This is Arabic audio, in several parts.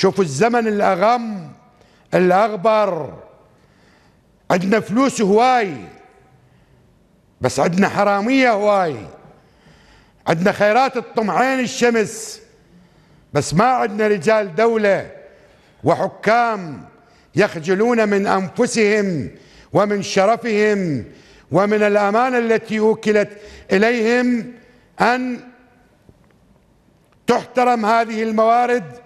شوفوا الزمن الأغم الأغبر عندنا فلوس هواي بس عندنا حرامية هواي عندنا خيرات الطمعين الشمس بس ما عندنا رجال دولة وحكام يخجلون من أنفسهم ومن شرفهم ومن الأمانة التي أوكلت إليهم أن تحترم هذه الموارد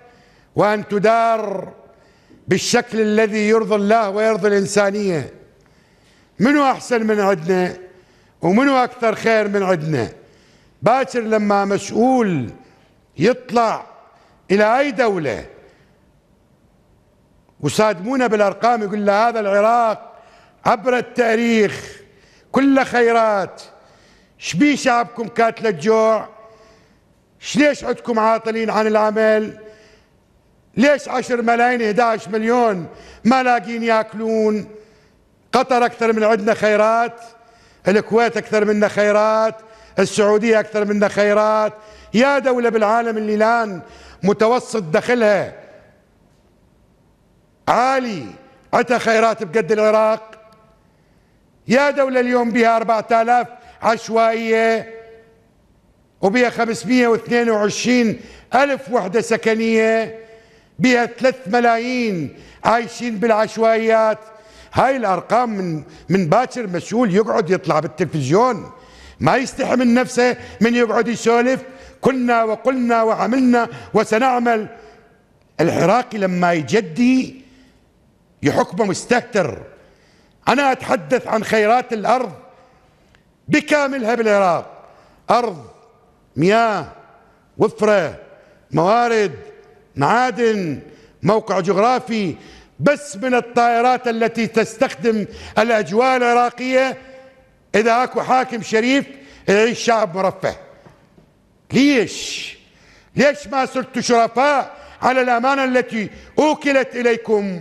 وأن تدار بالشكل الذي يرضي الله ويرضي الإنسانية منو أحسن من عندنا ومنو أكثر خير من عندنا باكر لما مسؤول يطلع إلى أي دولة وصادمونا بالأرقام يقول له هذا العراق عبر التاريخ كله خيرات شبيه شعبكم كاتلة الجوع شليش عندكم عاطلين عن العمل ليش 10 ملايين 11 مليون ما لاقين ياكلون قطر اكثر من عندنا خيرات الكويت اكثر منا خيرات السعوديه اكثر منا خيرات يا دوله بالعالم اللي الان متوسط دخلها عالي عندها خيرات بقد العراق يا دوله اليوم بها 4000 عشوائيه وبها 522 الف وحده سكنيه بها 3 ملايين عايشين بالعشوائيات هاي الارقام من من باكر مسؤول يقعد يطلع بالتلفزيون ما يستحي من نفسه من يقعد يسولف كنا وقلنا وعملنا وسنعمل العراقي لما يجدي يحكمه مستهتر انا اتحدث عن خيرات الارض بكاملها بالعراق ارض مياه وفره موارد معادن موقع جغرافي بس من الطائرات التي تستخدم الأجواء العراقية إذا أكو حاكم شريف يعيش شعب مرفه ليش ليش ما صرتوا شرفاء على الأمانة التي أوكلت إليكم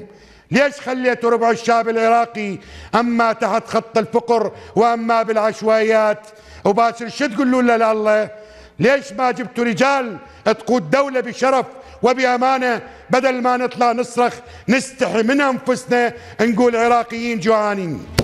ليش خليتوا ربع الشعب العراقي أما تحت خط الفقر وأما بالعشوائيات وباشر شو تقولوا له لله ليش ما جبتوا رجال تقود دولة بشرف وبأمانة بدل ما نطلع نصرخ نستحي من أنفسنا نقول عراقيين جوعانين